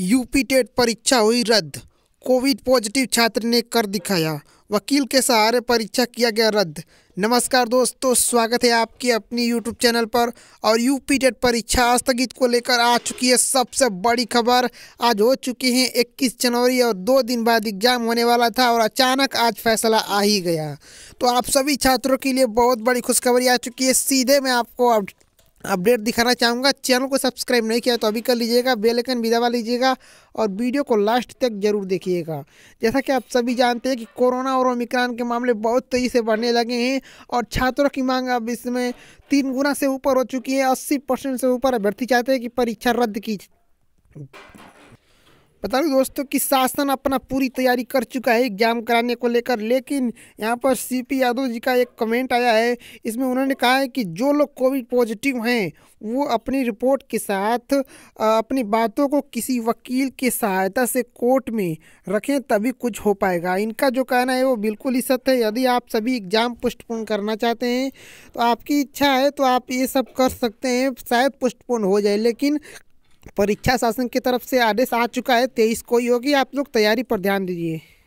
UP TET परीक्षा हुई रद्द कोविड पॉजिटिव छात्र ने कर दिखाया वकील के सहारे परीक्षा किया गया रद्द नमस्कार दोस्तों स्वागत है आपकी अपनी यूट्यूब चैनल पर और यूपी टेट परीक्षा स्थगित को लेकर आ चुकी है सबसे बड़ी खबर आज हो चुकी है 21 जनवरी और दो दिन बाद एग्जाम होने वाला था और अचानक आज फैसला आ ही गया तो आप सभी छात्रों के लिए बहुत बड़ी खुशखबरी आ चुकी है सीधे मैं आपको अपडेट दिखाना चाहूँगा चैनल को सब्सक्राइब नहीं किया तो अभी कर लीजिएगा बेल आइकन भी दबा लीजिएगा और वीडियो को लास्ट तक जरूर देखिएगा जैसा कि आप सभी जानते हैं कि कोरोना और ओमिक्रॉन के मामले बहुत तेज़ी से बढ़ने लगे हैं और छात्रों की मांग अब इसमें तीन गुना से ऊपर हो चुकी है अस्सी परसेंट से ऊपर अभ्यर्थी चाहते हैं कि परीक्षा रद्द की बता नहीं दोस्तों कि शासन अपना पूरी तैयारी कर चुका है एग्जाम कराने को लेकर लेकिन यहाँ पर सीपी यादव जी का एक कमेंट आया है इसमें उन्होंने कहा है कि जो लोग कोविड पॉजिटिव हैं वो अपनी रिपोर्ट के साथ अपनी बातों को किसी वकील की सहायता से कोर्ट में रखें तभी कुछ हो पाएगा इनका जो कहना है वो बिल्कुल ही सत्य है यदि आप सभी एग्ज़ाम पोस्टपोन करना चाहते हैं तो आपकी इच्छा है तो आप ये सब कर सकते हैं शायद पोस्टपोन हो जाए लेकिन परीक्षा शासन की तरफ से आदेश आ चुका है तेईस को ही होगी आप लोग तैयारी पर ध्यान दीजिए